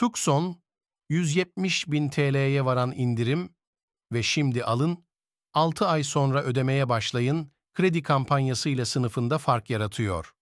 Tucson 170 bin TL'ye varan indirim ve şimdi alın, 6 ay sonra ödemeye başlayın kredi kampanyasıyla sınıfında fark yaratıyor.